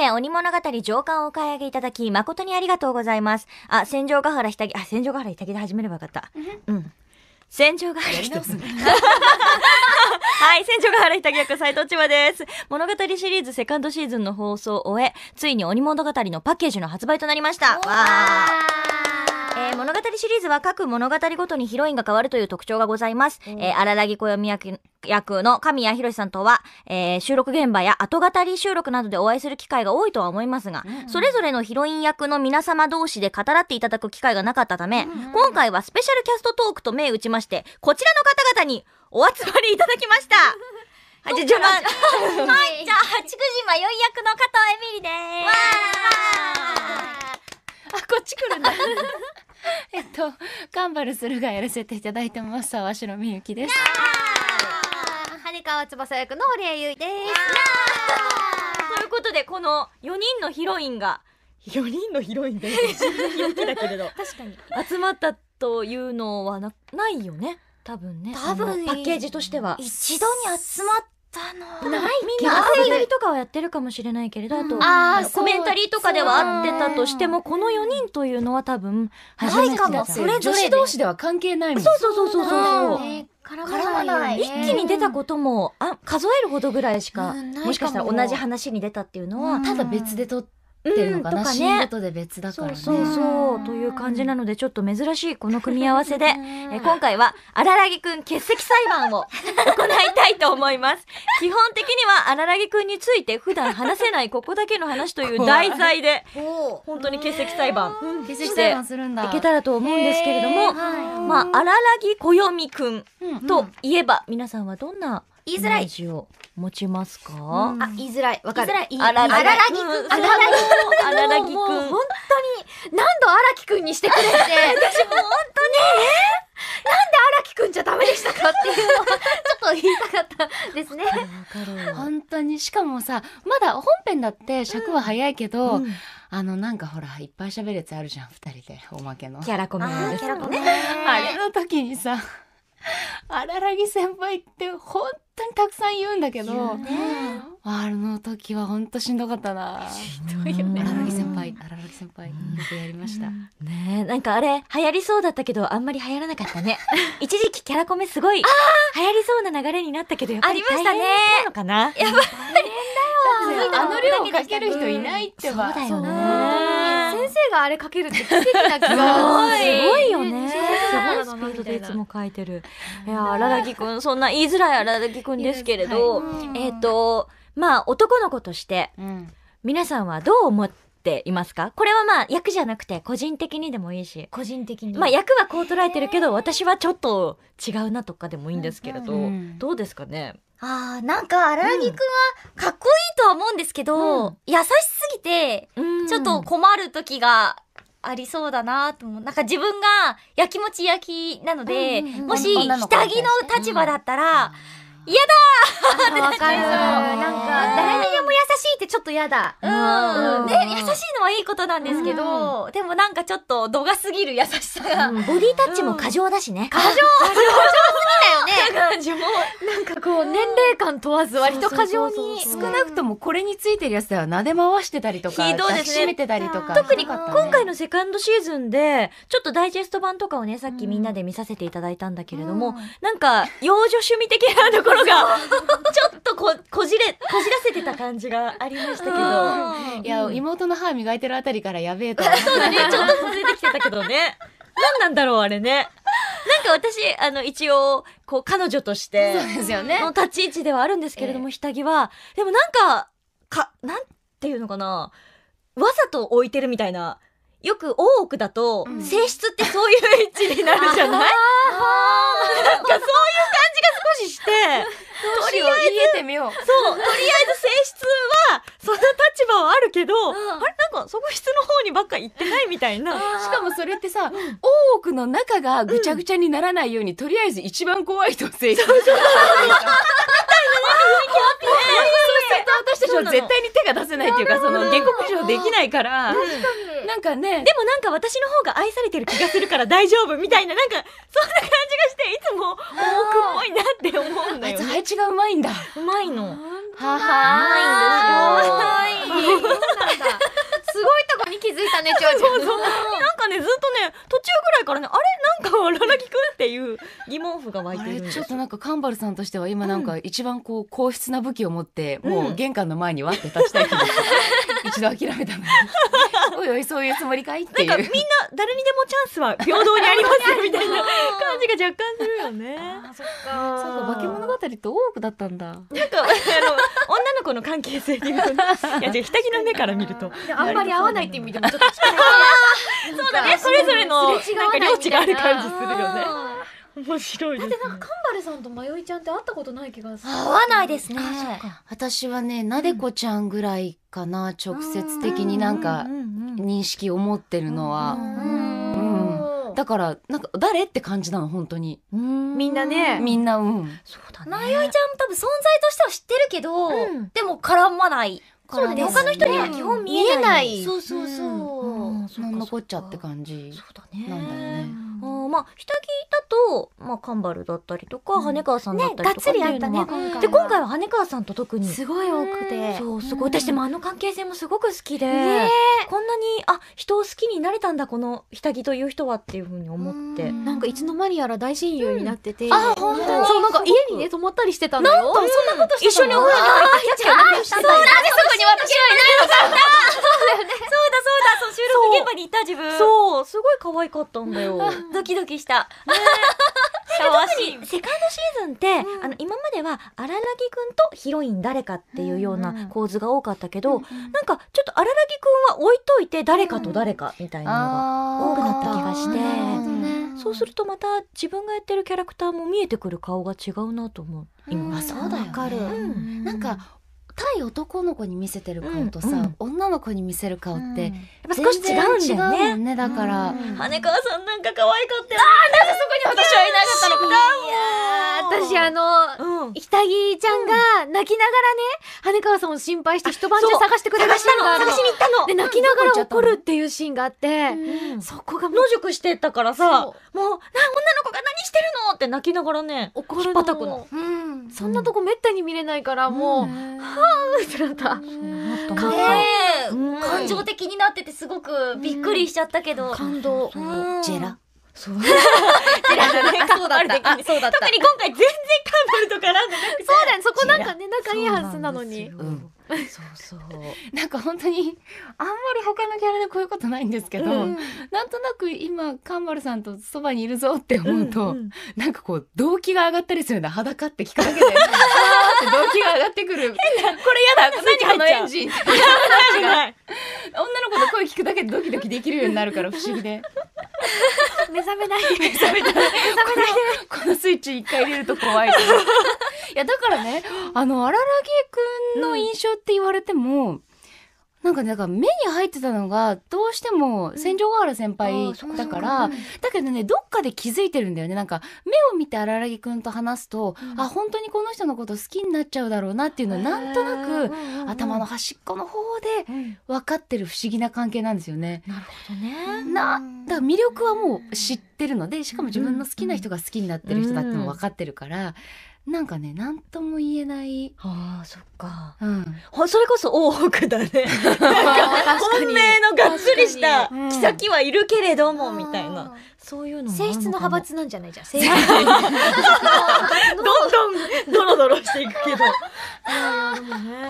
名鬼物語上巻をお買い上げいただき、誠にありがとうございます。あ、戦場ヶ原ひたぎ、あ、戦場ヶ原ひたぎで始めればよかった。うん。戦場が原ひたぎ。はい、戦場が原ひたぎ役斎藤千葉です。物語シリーズセカンドシーズンの放送を終え、ついに鬼物語のパッケージの発売となりました。わーえー、物語シリーズは各物語ごとにヒロインが変わるという特徴がございます。うん、えー、荒木暦役役の神谷博さんとは、えー、収録現場や後語り収録などでお会いする機会が多いとは思いますが、うんそれぞれのヒロイン役の皆様同士で語らっていただく機会がなかったため、うん今回はスペシャルキャストトークと銘打ちまして、こちらの方々にお集まりいただきました。はい、じゃ、序盤。はい、じゃあ、八九時迷い役の加藤エミリです。わーこっち来るんだ えっとカンバルするがやらせていただいてます沢城みゆきです羽川翼役の堀江優ですということでこの4人のヒロインが4人のヒロインだよだけれど 確かに集まったというのはなないよね多分ね多分パッケージとしては一度に集まったのないみんなアセナリとかはやってるかもしれないけれど、うん、あとあコメンタリーとかでは合ってたとしても、この4人というのは多分初めてだったそれ女子同士では関係ないもんそうそうそうそうそう、絡まない、ね、一気に出たこともあ数えるほどぐらいしか、うん、もしかしたら同じ話に出たっていうのは、ただ別で撮ってってるのかな、うんかね、とで別だからね。そうそうそうという感じなのでちょっと珍しいこの組み合わせで、え今回は荒木くん欠席裁判を行いたいと思います。基本的には荒木くんについて普段話せないここだけの話という題材で 本当に欠席裁判していけたらと思うんですけれども、まあ荒木暦くんといえば皆さんはどんな言いづらい。ジを持ちますか、あ、言いづらい。わかる。言いらぎ。あららぎあららぎあららぎくん。本当に、何度荒木くんにしてくれて。私も本当に。ねなんで荒木くんじゃダメでしたかっていうのはちょっと言いたかったですね。本当にしかもさまだ本編だって尺は早いけど、うんうん、あのなんかほらいっぱい喋るやつあるじゃん二人でおまけの。キャラコメあキャラコメあれの時にさ荒木先輩って本当当にたくさん言うんだけど、ね、あの時は本当しんどかったな。しんどいよね。荒木先輩、荒木先輩、よくやりました。ねなんかあれ、流行りそうだったけど、あんまり流行らなかったね。一時期キャラコメすごい、流行りそうな流れになったけど、やっぱり大変なのかな。ね、やっぱり大変だあの量をかける人いないってば。そうだよね。先生があれかけるって奇跡な気がすごいよね。すごいスピードでいつも書いてる。いや、荒木くん、そんな言いづらい荒木くくんですけれど、はい、えっ、ー、と、まあ、男の子として、皆さんはどう思っていますかこれはまあ、役じゃなくて、個人的にでもいいし。個人的に。まあ、役はこう捉えてるけど、私はちょっと違うなとかでもいいんですけれど、うんうん、どうですかねああ、なんか、荒木くんは、かっこいいとは思うんですけど、うん、優しすぎて、ちょっと困る時がありそうだなと思う。なんか自分がやきもち焼きなので、うんうんうん、もし下着の立場だったら、うんうん嫌だわかる。なんか、誰にでも優しいってちょっと嫌だ。うん。ね、優しいのはいいことなんですけど、でもなんかちょっと度が過ぎる優しさが。うん、ボディタッチも過剰だしね。過剰過剰すぎだよね。感じも。なんかこう、年齢感問わず割と過剰に。少なくともこれについてるやつでは撫で回してたりとか、ひどいですね。めてたりとか。特に今回のセカンドシーズンで、ちょっとダイジェスト版とかをね、さっきみんなで見させていただいたんだけれども、なんか、幼女趣味的なところろがちょっとここじれこじらせてた感じがありましたけどいや妹の歯磨いてるあたりからやべえとそうだねちょっと続いてきてたけどね何なんだろうあれねなんか私、あの、一応、こう、彼女として、そうですよね。の立ち位置ではあるんですけれども、えー、下着は、でもなんか、か、なんていうのかな、わざと置いてるみたいなよく大奥だと、うん、性質ってそういう位置になるじゃない、なんかそういう感じが少しして、とりあえずてみようそうとりあえず性質はそんな立場はあるけど、うん、あれなんかそ室質の方にばっか行ってないみたいなしかもそれってさ大奥の中がぐちゃぐちゃにならないように、うん、とりあえず一番怖いと性質そうそうそう私たちは絶対に手が出せないっていうかその下克上できないから、なんかねでもなんか私の方が愛されてる気がするから大丈夫みたいななんかそんな感じがしていつも多くっぽいなって思うんだよ、ね、ちがうまいんだ。うまいの。ははーい。うまいすごいとこに気づいたね、ちょうちょなんかね、ずっとね、途中ぐらいからね、あれなんか、ララキくんっていう疑問符が湧いてるちょっとなんか、カンバルさんとしては今なんか、一番こう、硬質な武器を持って、もう玄関の前に割って立ちたい気がする。一度諦めたのにおいおいそういうつもりかいっていうなんかみんな誰にでもチャンスは平等にありますよみたいな感じが若干するよねあそっかそうか化け物語と多くだったんだなんかあの女の子の関係性に いやじゃひたぎの目から見るとあんまり合わないって意味でもちょっと そうだねそれぞれのなんか領地がある感じするよね面白い、ね、だってなんかカンバレさんとまよいちゃんって会ったことない気がする会わないですね私はねなでこちゃんぐらいかな、うん、直接的になんか認識を持ってるのは、うん、だからなんか誰って感じなの本当にみんなねみんなうんそうだねまよいちゃん多分存在としては知ってるけど、でも絡まないから、ね、他の人には基本見えない。そうそうそう。その残っちゃって感じ。そうだね。なんだよね。あまあ下着だと、まあ、カンバルだったりとか、うん、羽川さんだったりとかっていうのが、ねね、で今回は羽川さんと特にすごい多くてそうすごい私でもあの関係性もすごく好きで、ね、こんなにあ人を好きになれたんだこの下着という人はっていうふうに思ってんなんかいつの間にやら大親友になってて、うん、あ本当にそので泊まったりしてたんだよ。なんとそんなことしてたの一緒にお風呂に入ってきたなんでそこに私はいないのか。そうだそうだそうそう収録現場にいた自分。そうすごい可愛かったんだよ。ドキドキした。シャワセカンドシーズンって、あの今までは荒木くんとヒロイン誰かっていうような構図が多かったけど、なんかちょっと荒木くんは置いといて誰かと誰かみたいなのが多くなった気がして。そうするとまた自分がやってるキャラクターも見えてくる顔が違うなと思う。今、うん、そうだよ、ね、かる、うん、なんか対男の子に見せてる顔とさ、うん女の子に見せる顔って、うん、やっぱ少し違うんだよね。よねだから、うん、羽川さんなんか可愛かったよ、ね。ああ、なぜそこに私はいなかったのか。いや私あの、うん、ひたぎちゃんが泣きながらね、羽川さんを心配して一晩中探してくれたシーンがあるの。探しに行ったの。で、泣きながら怒るっていうシーンがあって、そこが野宿してたからさ、もう、な、女の子が何してるのって泣きながらね、怒るの。っ叩くの。そんなとこめったに見れないから、もう、ってなった。かえ、感情的になっててすごくびっくりしちゃったけど。感動。ジェラそう。ジェラだった。そうだった。特に今回全然カンブルとかなんかそうだね、そこなんかね、仲いいはずなのに。そうそう なんか本当にあんまり他のキャラでこういうことないんですけど、うん、なんとなく今カンバルさんとそばにいるぞって思うと、うんうん、なんかこう動機が上がったりするんだ裸って聞くだけで ーって動機が上がってくるこれやだ何このエンジン 女の子の声聞くだけでドキドキできるようになるから不思議で目覚めないで 目覚めないこのスイッチ一回入れると怖いいやだからねあの荒木くんの印象って言われても、うんなんか、なんか目に入ってたのが、どうしても、千条ヶ原先輩だから、だけどね、どっかで気づいてるんだよね。なんか、目を見て荒木くんと話すと、うん、あ、本当にこの人のこと好きになっちゃうだろうなっていうのは、なんとなく、頭の端っこの方で、分かってる不思議な関係なんですよね。なるほどね。な、だ魅力はもう知ってるので、しかも自分の好きな人が好きになってる人だっても分かってるから、なんかね何とも言えないああ、そっか、うん、それこそ大奥だね本命のがっつりした妃はいるけれども、みたいなそういうの性質の派閥なんじゃないじゃん性質 どんどんドロドロしていくけどあよいちゃんな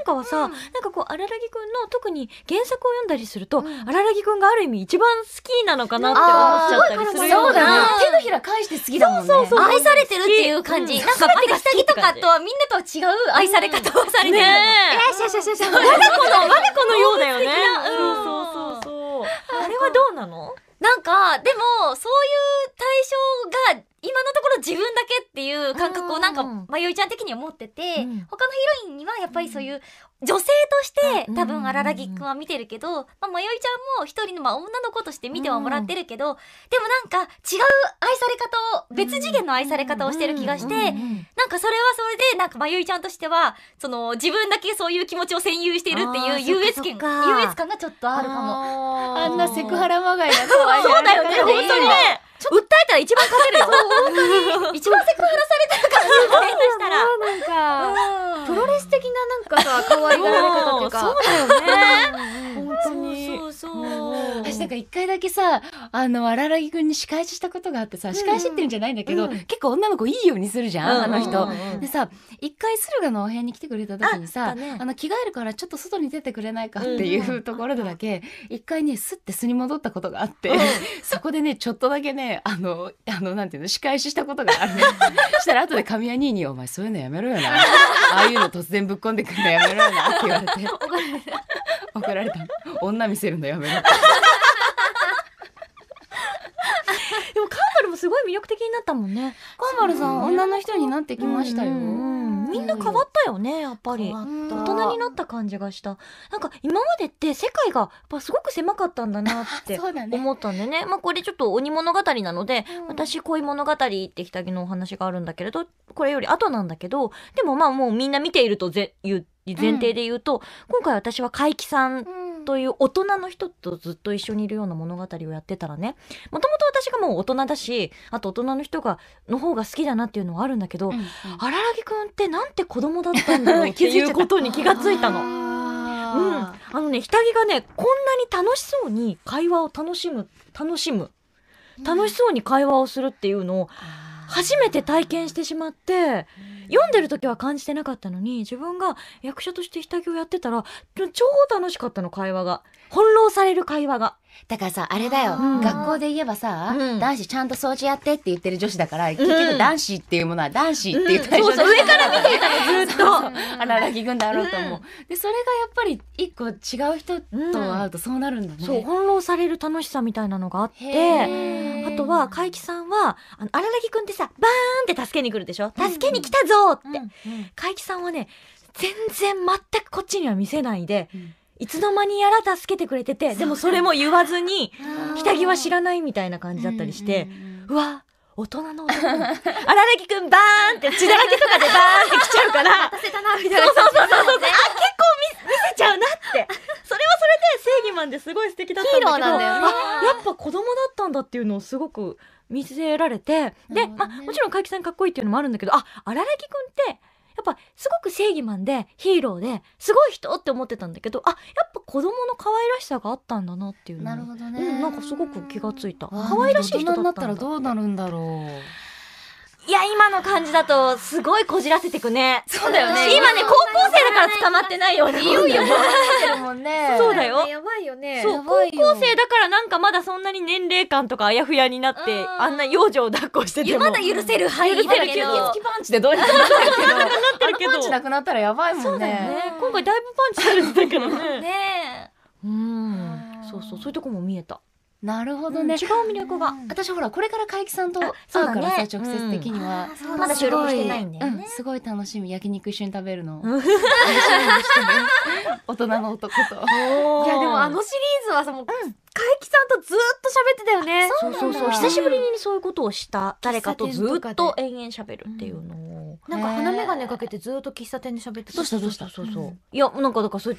んかはさ、うん、なんかこう荒木くんの特に原作を読んだりすると荒、木くんがある意味一番好きなのかなって思っちゃったりするようね、手のひら返して好きだもんね愛されてるっていう感じ、なんか待っ下着とかとはみんなとは違う愛され方をされてる、うえしゃしゃしゃし我が子の我が子のようだよね、うん、そうそうそうあれはどうなのなんかでもそういう対象が今のところ自分だけっていう感覚をなんか、まよいちゃん的には持ってて、うん、他のヒロインにはやっぱりそういう女性として多分荒木くんは見てるけど、ままよいちゃんも一人のま女の子として見てはもらってるけど、でもなんか違う愛され方を、別次元の愛され方をしてる気がして、なんかそれはそれで、なんかまよいちゃんとしては、その自分だけそういう気持ちを占有してるっていう優越感、優越感がちょっとあるかも。あんなセクハラまがいなそうだよね、本当にね。訴えたら一番勝てるよ 本当に一番セクハラされてるかもしれないそしたらなんかプロレス的ななんかさ可愛がられ方っていうかそうだよね 本当にそう私なんか一回だけさあの荒木君に仕返ししたことがあってさ仕返しっていうんじゃないんだけど、うん結構女の子いいようにするじゃん、うん、あの人、うんうん、でさ一回駿河のお部屋に来てくれた時にさあ、ね、あの着替えるからちょっと外に出てくれないかっていうところでだけ、うん、一回ねすって巣に戻ったことがあって、そこでねちょっとだけねあのあのなんていうの仕返ししたことがある したら後で神谷兄に「お前そういうのやめろよなああいうの突然ぶっ込んでくるのやめろよな」って言われて 怒られた怒られた女見せるののやめな でもカンバルもすごい魅力的になったもんねカンバルさん、ね、女の人になってきましたよ、みんな変わったよねやっぱり大人になった感じがしたなんか今までって世界がやっぱすごく狭かったんだなって思ったんでねね、まあこれちょっと鬼物語なので、うん、私恋物語ってきたのお話があるんだけれどこれより後なんだけどでもまあもうみんな見ているとぜ言って前提で言うと、うん、今回私は怪奇さんという大人の人とずっと一緒にいるような物語をやってたらねもともと私がもう大人だしあと大人の人がの方が好きだなっていうのはあるんだけど、うん荒木くんってなんて子供だったんだろう っていうことに気がついたの。うん、あのね、ひたがね、こんなに楽しそうに会話を楽しむ、楽しむ。楽しそうに会話をするっていうのを、うん初めて体験してしまって読んでる時は感じてなかったのに自分が役者として下着をやってたら超楽しかったの会話が翻弄される会話がだからさ、あれだよ。学校で言えばさ、男子ちゃんと掃除やってって言ってる女子だから、結局男子っていうものは男子っていう対象、うそう上から見てたの、ずっと。荒垣軍団だろうと思う。で、それがやっぱり一個違う人と会うとそうなるんだね。そう、翻弄される楽しさみたいなのがあって、あとは、海木さんは、あの、荒垣くんってさ、バーンって助けに来るでしょ助けに来たぞって。海木さんはね、全然全くこっちには見せないで、いつの間にやら助けてくれてて、でもそれも言わずに、下着は知らないみたいな感じだったりして、うわ、大人の男の 荒木くんバーンって血だらけとかでバーンって来ちゃうからそうそうそうそうあ結構見見せちゃうなってそれはそれで正義マンですごい素敵だったんだけどやっぱ子供だったんだっていうのをすごく見せられて、で、まあ、もちろん海木さんかっこいいっていうのもあるんだけどあ荒木くんってやっぱすごく正義マンでヒーローですごい人って思ってたんだけどあやっぱ子供の可愛らしさがあったんだなっていうなるほどね、うん、なんかすごく気がついた可愛らしい人だったんだったらどうなるんだろういや、今の感じだと、すごいこじらせてくね。そうだよね。今ね、高校生だから捕まってないように言うよ。そうだよ。やばいよね。そう、高校生だからなんかまだそんなに年齢感とかあやふやになって、あんな幼女を抱っこしてても。まだ許せる範囲だけど。けどパンチでどうにかなってるけど。パンチなくなったらやばいもんね。今回だいぶパンチされてたけどね。ねうん。そうそう、そういうとこも見えた。なるほどね、うん、違う魅力が、私ほらこれから海木さんと会うからさ、ね、直接的には、うん、まだ収録してないんだよね、すごい楽しみ焼肉一緒に食べるのしにしてね 大人の男といやでもあのシリーズはさもう、うん木さんとずっと喋ってたよね。そうそうそう。久しぶりにそういうことをした。誰かとずっと延々喋るっていうのを。なんか鼻眼鏡かけてずっと喫茶店で喋ってた。どうしたどうしたそうそう。いや、なんかだからそう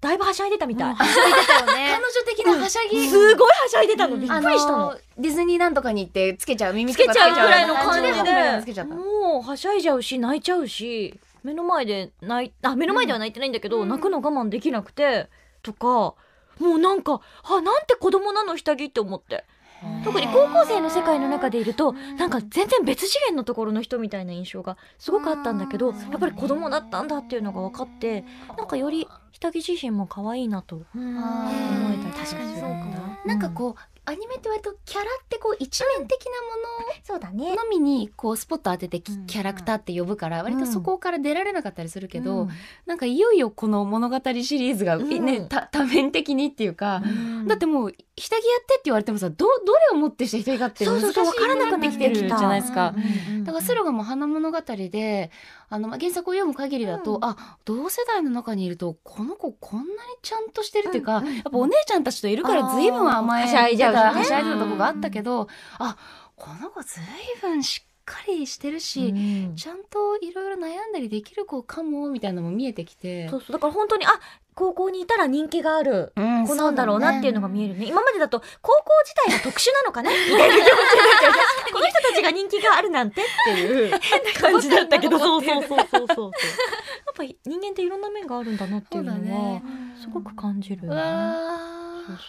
だいぶはしゃいでたみたい。彼女的なはしゃぎ。すごいはしゃいでたの。びっくりしたの。ディズニーランドとかに行ってつけちゃう耳つけちゃうぐらいの感じで。もうはしゃいじゃうし、泣いちゃうし、目の前で泣い、あ、目の前では泣いてないんだけど、泣くの我慢できなくて、とか、もうなんかあなんて子供なの下着って思って特に高校生の世界の中でいるとなんか全然別次元のところの人みたいな印象がすごくあったんだけど、やっぱり子供だったんだっていうのが分かってなんかより下着自身も可愛いなと思えたりするかだ。なんかこうアニメって割とキャラってこう一面的なもの、そうだねのみにこうスポット当ててキャラクターって呼ぶから割とそこから出られなかったりするけど、なんかいよいよこの物語シリーズがね、ね、う多面的にっていうか、だってもう下着やってって言われてもさどどれをもってして下着かって難しく分からなくなってきてるじゃないですか。だからスロがも花物語であの原作を読む限りだと、うん、あ同世代の中にいるとこの子こんなにちゃんとしてるっていうか、うんうん、やっぱお姉ちゃんたちといるから随分甘えちゃうからはしゃいでたとこがあったけど、あこの子ずいぶんしっかりしてるし、うんちゃんといろいろ悩んだりできる子かもみたいなのも見えてきてそうそうだから本当にあ高校にいたら人気があるう子なんだろうなっていうのが見えるね今までだと高校自体が特殊なのかなみたいなこの人たちが人気があるなんてっていう感じだったけどそうそうそうそうそうやっぱ人間っていろんな面があるんだなっていうのはそうねすごく感じるうね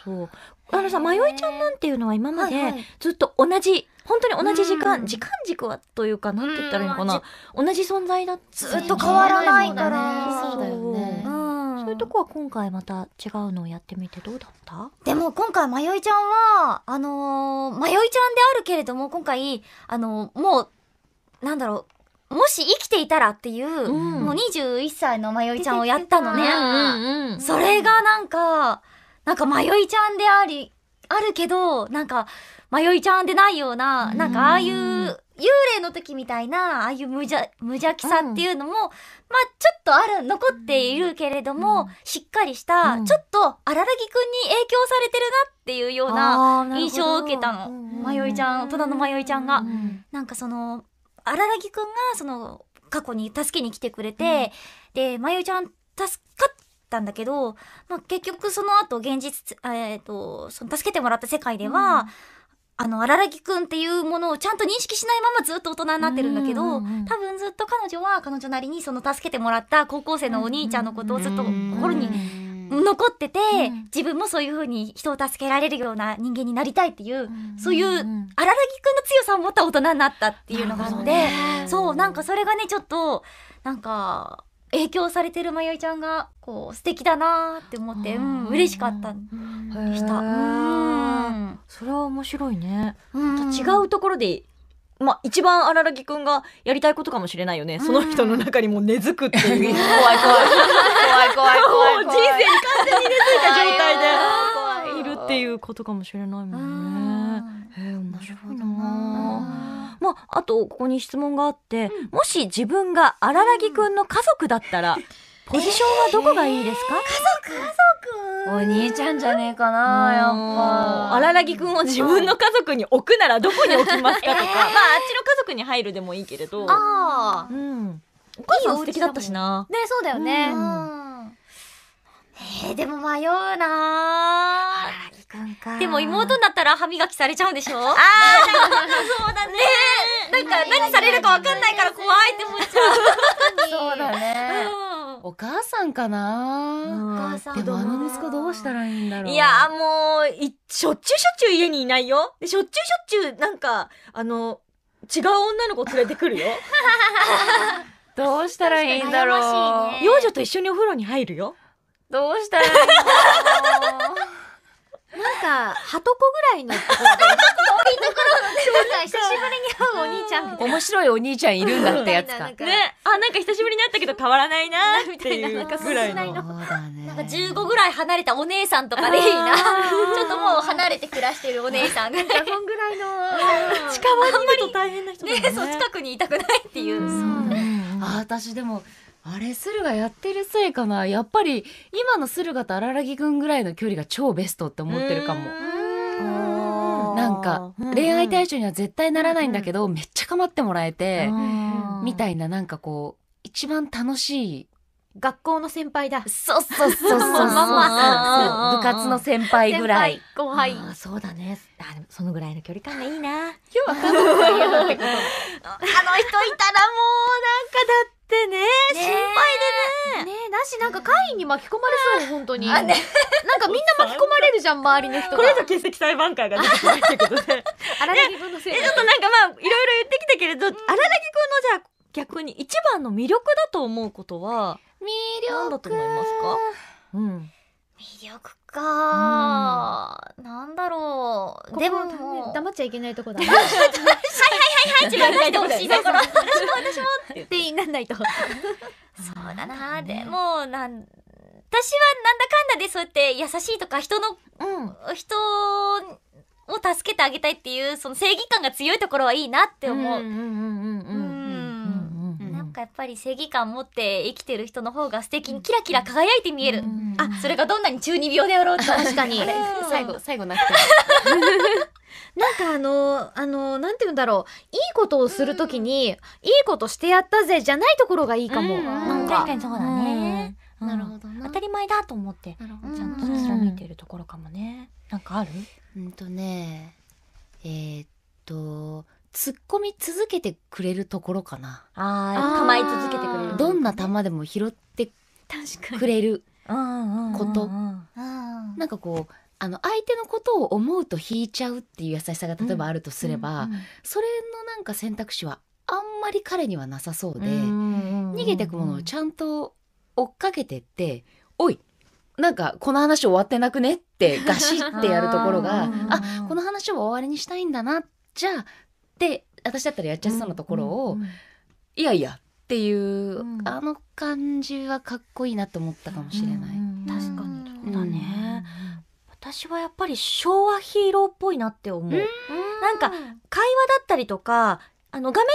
そうあのさ迷いちゃんなんていうのは今までずっと同じ、本当に同じ時間、時間軸はというかなんて言ったらいいのかな、同じ存在だずっと変わらないから、そうだよね、うん、そういうとこは今回また違うのをやってみてどうだったでも今回迷いちゃんはあのー、迷いちゃんであるけれども今回あのー、もうなんだろうもし生きていたらっていう、うん、もう21歳のまよいちゃんをやったのね。それがなんか、なんか迷いちゃんであり、あるけど、なんか迷いちゃんでないような、なんかああいう幽霊の時みたいな、ああいう無邪、無邪気さっていうのも、まあちょっとある、残っているけれども、しっかりした、ちょっと荒木くんに影響されてるなっていうような印象を受けたの。迷いちゃん、大人の迷いちゃんが。なんかその、荒木くんがその、過去に助けに来てくれて、で、迷いちゃん助かったんだけど、まあ、結局その後現実、えっ、ー、と、その助けてもらった世界では、うんあの、荒木くんっていうものをちゃんと認識しないままずっと大人になってるんだけど、多分ずっと彼女は彼女なりにその助けてもらった高校生のお兄ちゃんのことをずっと心に残ってて、自分もそういうふうに人を助けられるような人間になりたいっていう、そういう荒木くんの強さを持った大人になったっていうのがあって、そう、なんかそれがね、ちょっと、なんか、影響されてるまよいちゃんがこう素敵だなって思って、うん、嬉しかったでした。うんそれは面白いね。ま、違うところでまあ、一番荒木くんがやりたいことかもしれないよね。その人の中にも根付くっていう。怖い怖い。怖い怖い怖い。人生に完全に根付いた状態でいるっていうことかもしれないもんね。えー、面白いな。まあ、あと、ここに質問があって、うん、もし自分が荒木くんの家族だったら、ポジションはどこがいいですか、えー、家族お兄ちゃんじゃねえかな、やっぱ。荒らぎくんを自分の家族に置くならどこに置きますかとか、えー、まあ、あっちの家族に入るでもいいけれど。ああ。うん。お母さん素敵だったしな。いいね、そうだよね。うん、えー、でも迷うなぁ。か。でも妹になったら歯磨きされちゃうんでしょああ、そうだね。なんか何されるかわかんないから怖いって思っちゃう。そうだね。お母さんかな、お母さんでもあの息子どうしたらいいんだろういやもうしょっちゅうしょっちゅう家にいないよしょっちゅうしょっちゅうなんかあの違う女の子連れてくるよ どうしたらいいんだろう、幼女と一緒にお風呂に入るよどうしたらいいんだろうなんか、はとこぐらいの。そいところなんか久しぶりに会うお兄ちゃんい面白いお兄ちゃんいるんだってやつか。ね。あ、なんか久しぶりに会ったけど変わらないな、みたいな。なんかぐらいの。なんか15ぐらい離れたお姉さんとかでいいな。ちょっともう離れて暮らしてるお姉さんが。そんぐらいの。近場にいると大変な人だね。そう、近くにいたくないっていう。あ、私でも、あれ、駿河やってるせいかな。やっぱり、今の駿河と荒木君ぐらいの距離が超ベストって思ってるかも。なんか、恋愛対象には絶対ならないんだけど、めっちゃ構ってもらえて、みたいな、なんかこう、一番楽しい学校の先輩だ。そうそうそうそう。まま部活の先輩ぐらい。後輩。そうだね。あそのぐらいの距離感がいいな。今日は家族が嫌だっ あの人いたらもう、なんかだって。ってね、心配でね。ねえ、だしなんか会議に巻き込まれそう、本当に。ね。なんかみんな巻き込まれるじゃん、周りの人が。これぞ欠席裁判会が出てきましたけどね。荒木君のせいえ、ちょっとなんかまあ、いろいろ言ってきたけれど、荒、くん、のじゃあ、逆に一番の魅力だと思うことは、魅力。何だと思いますかうん。魅力か、うん、なんだろう。ここでも黙っちゃいけないとこだ、はいはいはいはい、自分出してほしいだから、私も私もって言いなんないと。そうだな、でも、なん、私はなんだかんだでそうやって優しいとか人の、うん、人を助けてあげたいっていうその正義感が強いところはいいなって思う。うんうんうんうんぱり正義感持って生きてる人の方が素敵にキラキラ輝いて見える、あそれがどんなに中二病であろうと確かに最後最後なくて なんかあのあのなんて言うんだろういいことをするときに、いいことしてやったぜじゃないところがいいかも、なん確かにそうだね、なるほど当たり前だと思ってちゃんと貫いてるところかもね、なんかあるうんとねえー、っと突っ込み続けてくれるところかな。ああ、構い続けてくれる。どんな球でも拾ってくれること。なんかこう、あの相手のことを思うと引いちゃうっていう優しさが例えばあるとすれば、それのなんか選択肢はあんまり彼にはなさそうで、逃げてくものをちゃんと追っかけてって「おいなんかこの話終わってなくね」ってガシッてやるところが「あこの話は終わりにしたいんだな」じゃあって私だったらやっちゃいそうなところを、いやいやっていう、あの感じはかっこいいなと思ったかもしれない。確かにそうだね、私はやっぱり昭和ヒーローっぽいなって思う。なんか会話だったりとかあの画面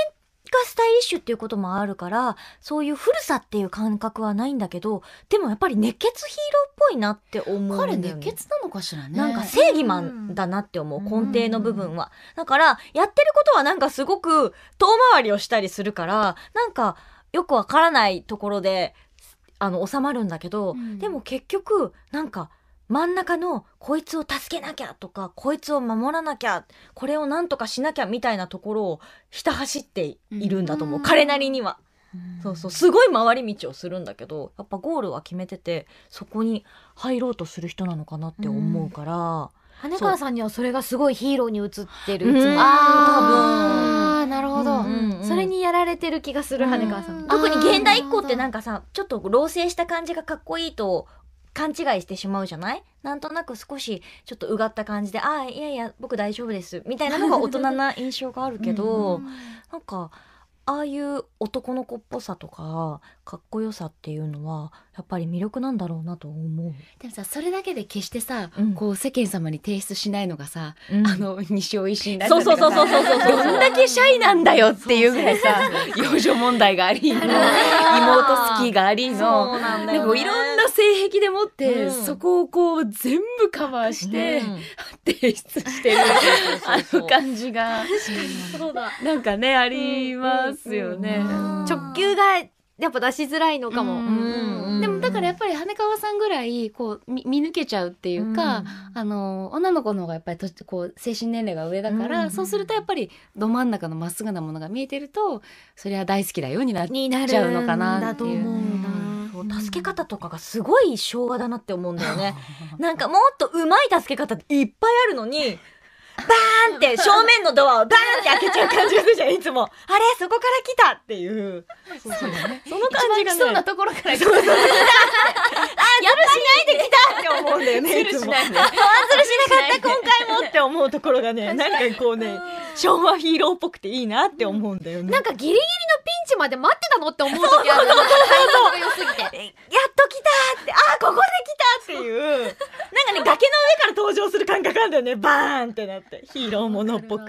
がスタイリッシュっていうこともあるから、そういう古さっていう感覚はないんだけど、でもやっぱり熱血ヒーローっぽいなって思う、ね、彼熱血なのかしらね。なんか正義マンだなって思う、根底の部分は。だから、やってることはなんかすごく遠回りをしたりするから、なんかよくわからないところで、あの、収まるんだけど、でも結局、なんか、真ん中のこいつを助けなきゃとかこいつを守らなきゃこれを何とかしなきゃみたいなところをひた走っているんだと思う、うん、彼なりには、そうそうすごい回り道をするんだけどやっぱゴールは決めててそこに入ろうとする人なのかなって思うから、うん、羽川さんにはそれがすごいヒーローに映ってるつもりああなるほど、うんうんうん、それにやられてる気がする羽川さん、特に現代一行ってなんかさちょっと老成した感じがかっこいいと勘違いしてしまうじゃないなんとなく少しちょっとうがった感じで「ああいやいや僕大丈夫です」みたいなのが大人な印象があるけどうん、なんかああいう男の子っぽさとかかっこよさっていうのはやっぱり魅力なんだろうなと思うでもさそれだけで決してさ、うん、こう世間様に提出しないのがさ、うん、あの西尾維新だったりとかそうそうそうそうそうどんだけシャイなんだよっていうぐらいさ幼女問題がありの妹好きがありのなんいろん性癖でもって、うん、そこをこう全部カバーして、うん、提出してる あの感じがなんかねありますよね。直球がやっぱ出しづらいのかも。でもだからやっぱり羽川さんぐらいこう見抜けちゃうっていうか、うん、あの女の子の方がやっぱりとこう精神年齢が上だから、うん、そうするとやっぱりど真ん中のまっすぐなものが見えてるとそりゃ大好きだようになっちゃうのかなっていう。助け方とかがすごい昭和だなって思うんだよね。なんかもっとうまい助け方っていっぱいあるのに、バーンって正面のドアをバーンって開けちゃう感じがするじゃんいつも あれそこから来たっていうそう、ね、その感じが、ね、そうなところから来たあやるしないで来たって思うんだよねいつもずるしなかった今回もって思うところがねなんかこうね昭和ヒーローっぽくていいなって思うんだよね。なんかギリギリのピンチまで待ってたのって思う時ある。タイミング良すぎて。やっと来たって、ああ、ここで来たっていう。なんかね、崖の上から登場する感覚なんだよね。バーンってなって。ヒーローものっぽく。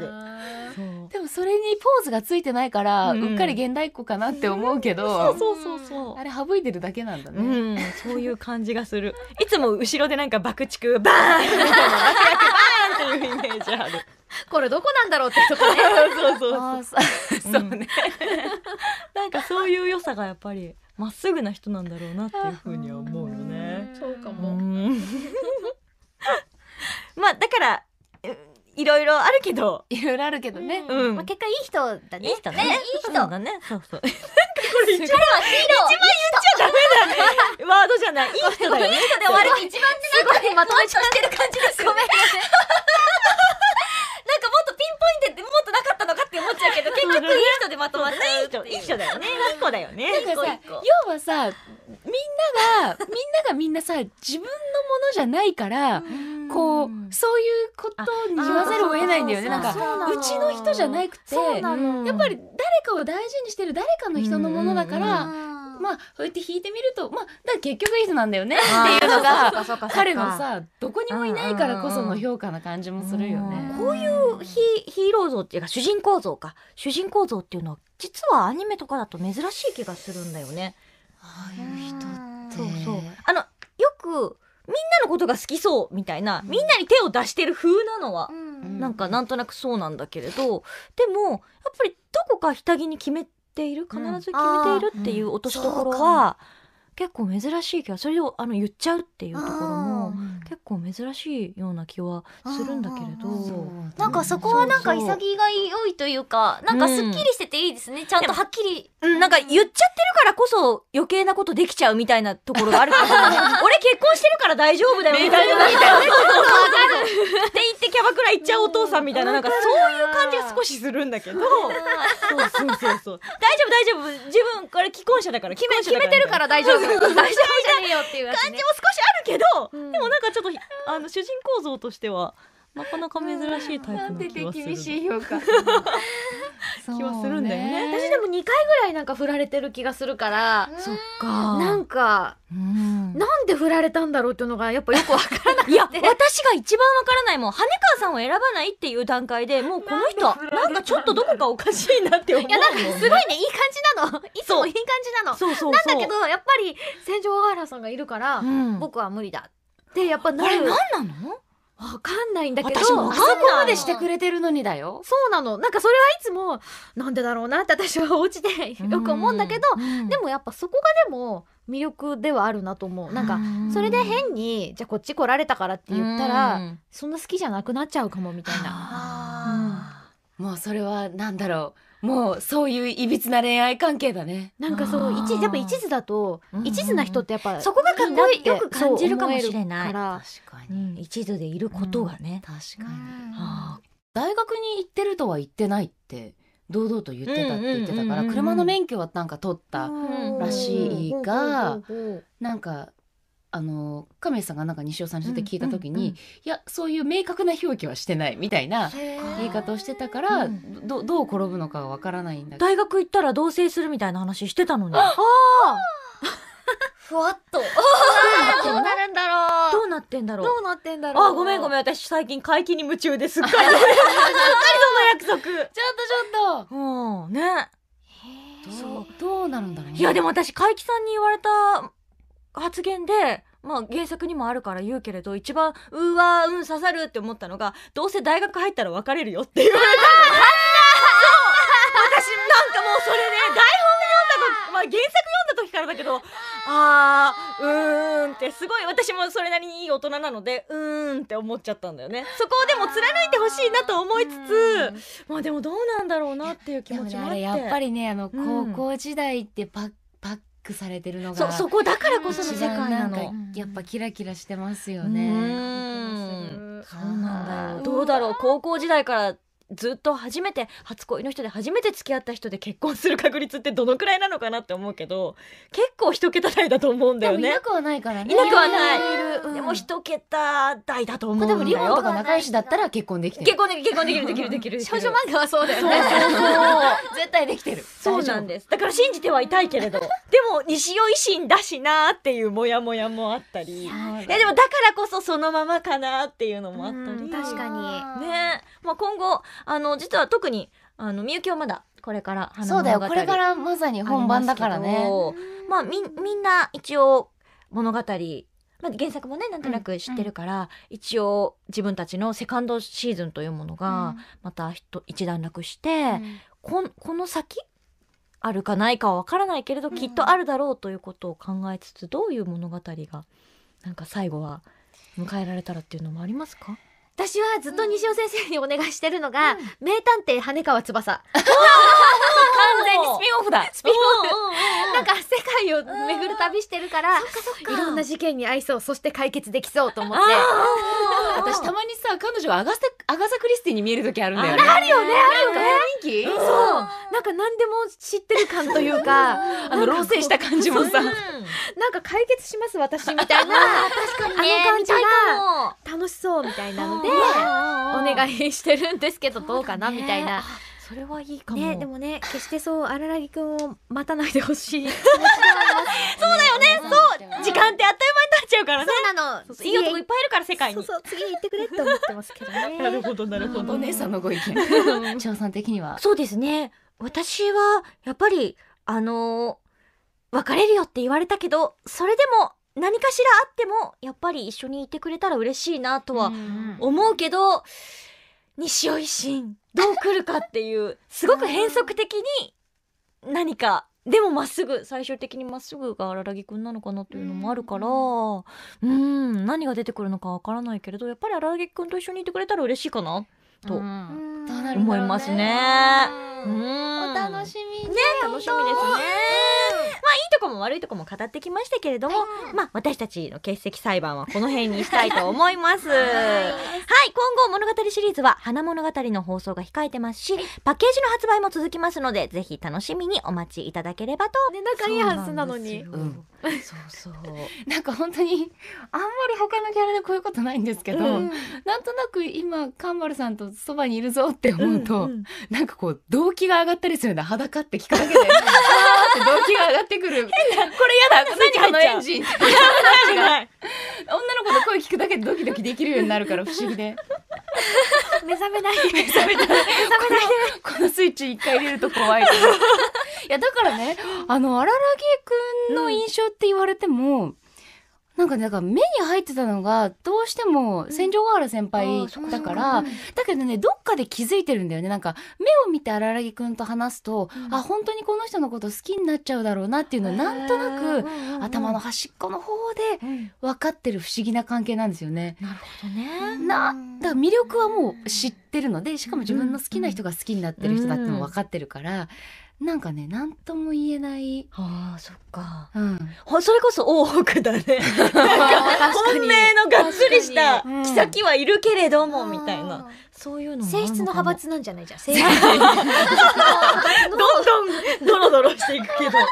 でもそれにポーズがついてないから、うん、うっかり現代っ子かなって思うけど、うん、そうそうそうそうあれ省いてるだけなんだね、うん、そういう感じがするいつも後ろでなんか爆竹バーンみたいな爆薬バーンっていうイメージある これどこなんだろうってとこね そうそうそうそうね、なんかそういう良さがやっぱりまっすぐな人なんだろうなっていうふうには思うよねそうかもまあだからいろいろあるけど。いろいろあるけどね。うん、まあ結果いい人だね。いい人だね。いい人だね。そうそう。なんかこれ一番一番言っちゃダメだ。ワードじゃない。いい人だよ、ね。いい人で終わる一番ね。すごいまとめちゃってる感じです、ごめん。ってもっとなかったのかって思っちゃうけど 結局いい人でまとまっちゃうっていういいだよねいいだよねだからさ要はさみんながみんながみんなさ自分のものじゃないからこうそういうことに言わざるを得ないんだよねなんかうちの人じゃなくてやっぱり誰かを大事にしてる誰かの人のものだからまあそうやって弾いてみるとまあだ結局いい人なんだよねっていうのが彼のさどこにもいないからこその評価な感じもするよね。こういうヒヒーロー像っていうか主人公像か主人公像っていうのは実はアニメとかだと珍しい気がするんだよね。ああいう人ってそうそうあのよくみんなのことが好きそうみたいな、みんなに手を出してる風なのは、うん、なんかなんとなくそうなんだけれどでもやっぱりどこか下着に決めている必ず決めているっていう落としどころは、結構珍しい気がそれをあの言っちゃうっていうところも結構珍しいような気はするんだけれどなんかそこはなんか潔いというかなんかすっきりしてていいですね、うん、ちゃんとはっきり、うん、なんか言っちゃってるからこそ余計なことできちゃうみたいなところがあるから 俺結婚してるから大丈夫だよみたいなみたいなって言ってキャバクラ行っちゃうお父さんみたいななんかそういう感じが少しするんだけどそうそうそう大丈夫大丈夫自分これ既婚者だから決め決めてるから大丈夫大丈夫じゃねえよっていう、感じも少しあるけど、うん、でもなんかちょっとあの主人公像としてはあ、この子珍しいタイプなんて厳しい評価気はするんだよね、ね、私でも2回ぐらいなんか振られてる気がするからそっかなんか、うん、なんで振られたんだろうっていうのがやっぱよくわからないいや私が一番わからないもん羽川さんを選ばないっていう段階でもうこの人なんかちょっとどこかおかしいなって思ういやなんかすごいねいい感じなのいつもいい感じなのそうそうなんだけどやっぱり戦場小原さんがいるから、うん、僕は無理だってやっぱなるあれ何なのわかんないんだけど、私もわかんないこまでしてくれてるのにだよ。そうなの。なんかそれはいつも、なんでだろうなって私はお家で よく思うんだけど、でもやっぱそこがでも魅力ではあるなと思う。なんか、それで変に、じゃあこっち来られたからって言ったら、うんそんな好きじゃなくなっちゃうかもみたいな。もうそれはなんだろうもうそういういびつな恋愛関係だねなんかそう一やっぱ一途だと、うん、一途な人ってやっぱそこがかっこいいよく感じるかもしれない確かに、一途でいることがね、確かに、はあ、大学に行ってるとは言ってないって堂々と言ってたって言ってたから、車の免許はなんか取ったらしいが、うなんかあの亀さんがなんか西尾さんにそって聞いた時に、うんうんうん、いやそういう明確な表記はしてないみたいな言い方をしてたから、うどどう転ぶのかわからないんだ大学行ったら同棲するみたいな話してたのに。ああふわっと。どうなるんだろう。どうなってんだろう。どうなってんだろう。あ、ごめんごめん。私最近会期に夢中ですっかり。すっかりその 約束。ちょっとちょっと。うん、ね。どうどうなるんだろう、ね、いやでも私会期さんに言われた発言で、まあ原作にもあるから言うけれど、一番、うわー、うん、刺さるって思ったのが、どうせ大学入ったら別れるよってう。われた。私なんかもうそれね、台本読んだと、まあ原作読んだ時からだけど、あー、うーんってすごい、私もそれなりにいい大人なので、うーんって思っちゃったんだよね。そこをでも貫いてほしいなと思いつつ、まあでもどうなんだろうなっていう気持ちもあって。やっぱりね、あの、高校時代ってばクされてるのがそそこだからこその世界なのやっぱキラキラしてますよね。うんそうなんだよどうだろう高校時代からずっと初めて初恋の人で初めて付き合った人で結婚する確率ってどのくらいなのかなって思うけど結構一桁台だと思うんだよねいなくはないからねいなくはない、うん、でも一桁台だと思うんだよ、でもリボンとか仲良しだったら結婚できてる結婚できる結婚できるできるできる少女漫画はそうだよね絶対できてるそうなんですだから信じてはいたいけれどでも西尾維新だしなっていうモヤモヤもあったりいやでもだからこそそのままかなっていうのもあったり確かにねまあ今後あの実は特にあのみゆきはまだこれから花そうだよこれからまさに本番だからね。まあみみんな一応物語まあ、原作もねなんとなく知ってるから、うん一応自分たちのセカンドシーズンというものがまた一段落して、うん、ここの先あるかないかは分からないけれど、きっとあるだろうということを考えつつどういう物語がなんか最後は迎えられたらっていうのもありますか私はずっと西尾先生にお願いしてるのが、名探偵羽川翼。完全にスピンオフだ。スピンオフ。なんか世界を巡る旅してるから、いろんな事件に合いそう、そして解決できそうと思って。私たまにさ、彼女がアガステアガサ・クリスティに見える時あるんだよねあるよねあるよねそうなんか何でも知ってる感というかあの老成した感じもさなんか解決します私みたいな確かに、ね、あの感じが楽しそうみたいなのでお願いしてるんですけどどうかなみたいな。それはいいかも、ね、でもね決してそう荒木くんを待たないでほしい そうだよねそう時間ってあっという間っちゃうからねそうなのいい男いっぱいいるから世界にそうそう次行ってくれって思ってますけどね なるほどなるほどお姉さんのご意見翔 さん的にはそうですね私はやっぱりあのー、別れるよって言われたけどそれでも何かしらあってもやっぱり一緒にいてくれたら嬉しいなとは思うけど、西尾維新どう来るかっていうすごく変則的に何かでもまっすぐ最終的にまっすぐが荒木くんなのかなというのもあるからうん何が出てくるのかわからないけれどやっぱり荒木くんと一緒にいてくれたら嬉しいかなと思いますね。お楽しみね楽しみですね。いいとこも悪いとこも語ってきましたけれども、はい、まあ、私たちの欠席裁判はこの辺にしたいと思います。はい、はい、今後物語シリーズは花物語の放送が控えてますし、パッケージの発売も続きますので、ぜひ楽しみにお待ちいただければと。ね、仲いいはずなのに。そうそう。なんか本当に、あんまり他のキャラでこういうことないんですけど、うん、なんとなく今、カンバルさんとそばにいるぞって思うと、うんうん、なんかこう、動機が上がったりするんだ。裸って聞かれて。って動機が上がってくるこれやだ何あのエンジン 女の子の声聞くだけでドキドキできるようになるから不思議で目覚めない目覚めないこのスイッチ一回入れると怖いいやだからねあの荒木くんの印象って言われても、うんなんか、か目に入ってたのが、どうしても、場がヶ原先輩だから、だけどね、どっかで気づいてるんだよね。なんか、目を見て荒木くんと話すと、うん、あ、本当にこの人のこと好きになっちゃうだろうなっていうのを、なんとなく、頭の端っこの方で、分かってる不思議な関係なんですよね。なるほどね。な、だから魅力はもう知ってるので、しかも自分の好きな人が好きになってる人だって分かってるから、うんなんかね何とも言えないああ、そっか、うん、それこそ大奥だね 本命のがっつりした妃はいるけれどもみたいなそういうの性質の派閥なんじゃないじゃん。性質の派閥の。どんどんドロドロしていくけど。いやいね、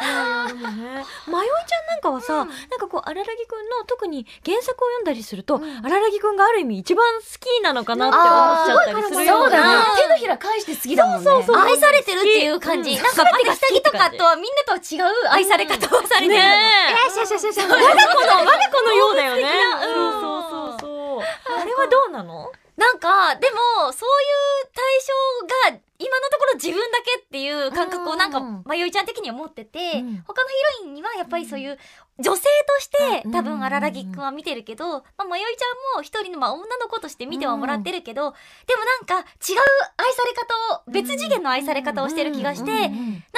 ちゃんなんかはさ、うん、なんかこう荒木くんの特に原作を読んだりすると、荒、うん、木くんがある意味一番好きなのかなって思っちゃったりするような。手のひら返して好きだもんね。そうそうそう愛されてるっていう感じ。うん、なんか待たて下着とかとはみんなとは違う愛され方をされてる。ねえ。しゃしゃしゃしゃ。我が子の我が子のようだよね。そうそうそうそう。あれはどうなの？なんか、でも、そういう対象が今のところ自分だけっていう感覚をなんか、まよいちゃん的には持ってて、うん、他のヒロインにはやっぱりそういう女性として多分荒木くんは見てるけど、ままよいちゃんも一人のま女の子として見てはもらってるけど、でもなんか違う愛され方を、別次元の愛され方をしてる気がして、なん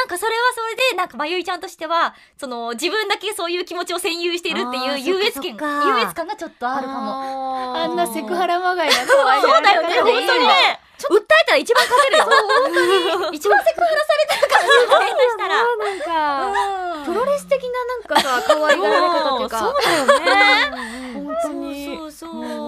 かそれはそれでなんかまよいちゃんとしては、その自分だけそういう気持ちを占有しているっていう優越感、優越感がちょっとあるかも。あんなセクハラまがいな可そうだよね、本当にね。訴えたら一番勝てるよ 一番セクハラされてるかもしれないしたらなんか、うん、プロレス的ななんかさ可愛がられ方っていうかそうだよね本当にそうそうそう